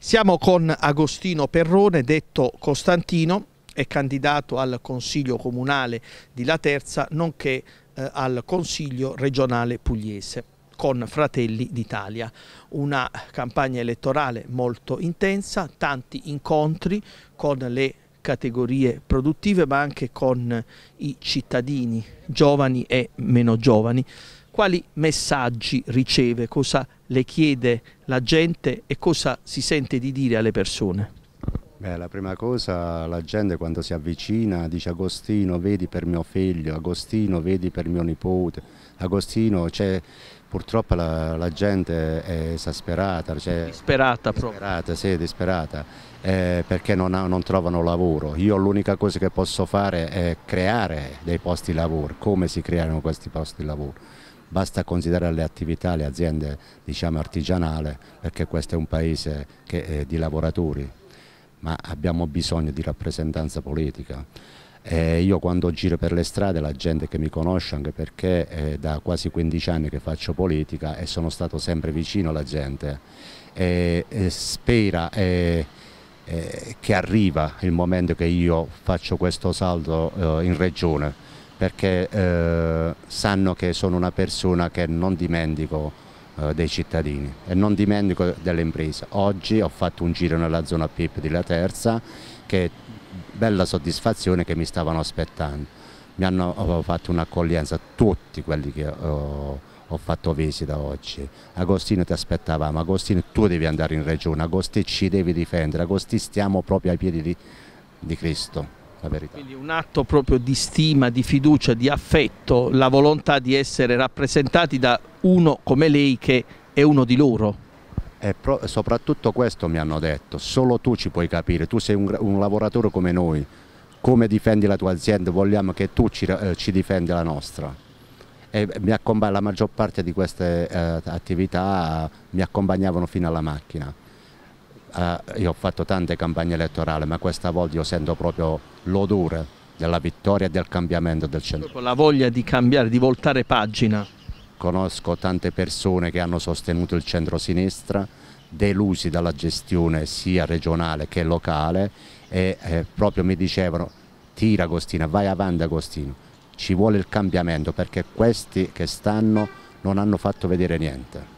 Siamo con Agostino Perrone, detto Costantino, è candidato al Consiglio Comunale di La Terza, nonché eh, al Consiglio Regionale Pugliese con Fratelli d'Italia. Una campagna elettorale molto intensa, tanti incontri con le categorie produttive ma anche con i cittadini giovani e meno giovani quali messaggi riceve, cosa le chiede la gente e cosa si sente di dire alle persone? Beh, la prima cosa, la gente quando si avvicina dice Agostino vedi per mio figlio, Agostino vedi per mio nipote, Agostino cioè, purtroppo la, la, gente è esasperata, cioè, disperata, disperata, sì, disperata eh, perché non, ha, non, trovano lavoro. Io l'unica cosa che posso fare è creare dei posti di lavoro, come si creano questi posti di lavoro Basta considerare le attività, le aziende diciamo, artigianali, perché questo è un paese che è di lavoratori, ma abbiamo bisogno di rappresentanza politica. Eh, io quando giro per le strade la gente che mi conosce, anche perché è eh, da quasi 15 anni che faccio politica e sono stato sempre vicino alla gente, eh, spera che arriva il momento che io faccio questo salto eh, in regione perché eh, sanno che sono una persona che non dimentico eh, dei cittadini e non dimentico delle imprese. Oggi ho fatto un giro nella zona PIP di La Terza che è bella soddisfazione che mi stavano aspettando. Mi hanno fatto un'accoglienza tutti quelli che ho, ho fatto visita oggi. Agostino ti aspettavamo, Agostino tu devi andare in regione, Agostino ci devi difendere, Agostino stiamo proprio ai piedi di, di Cristo la verità. Quindi un atto proprio di stima, di fiducia, di affetto, la volontà di essere rappresentati da uno come lei che è uno di loro. E soprattutto questo mi hanno detto, solo tu ci puoi capire, tu sei un, un lavoratore come noi, come difendi la tua azienda, vogliamo che tu ci, eh, ci difendi la nostra. E mi la maggior parte di queste eh, attività mi accompagnavano fino alla macchina eh, io ho fatto tante campagne elettorali, ma questa volta io sento proprio l'odore della vittoria e del cambiamento del centro. La voglia di cambiare, di voltare pagina. Conosco tante persone che hanno sostenuto il centro-sinistra, delusi dalla gestione sia regionale che locale e eh, proprio mi dicevano tira Agostino, vai avanti Agostino, ci vuole il cambiamento perché questi che stanno non hanno fatto vedere niente.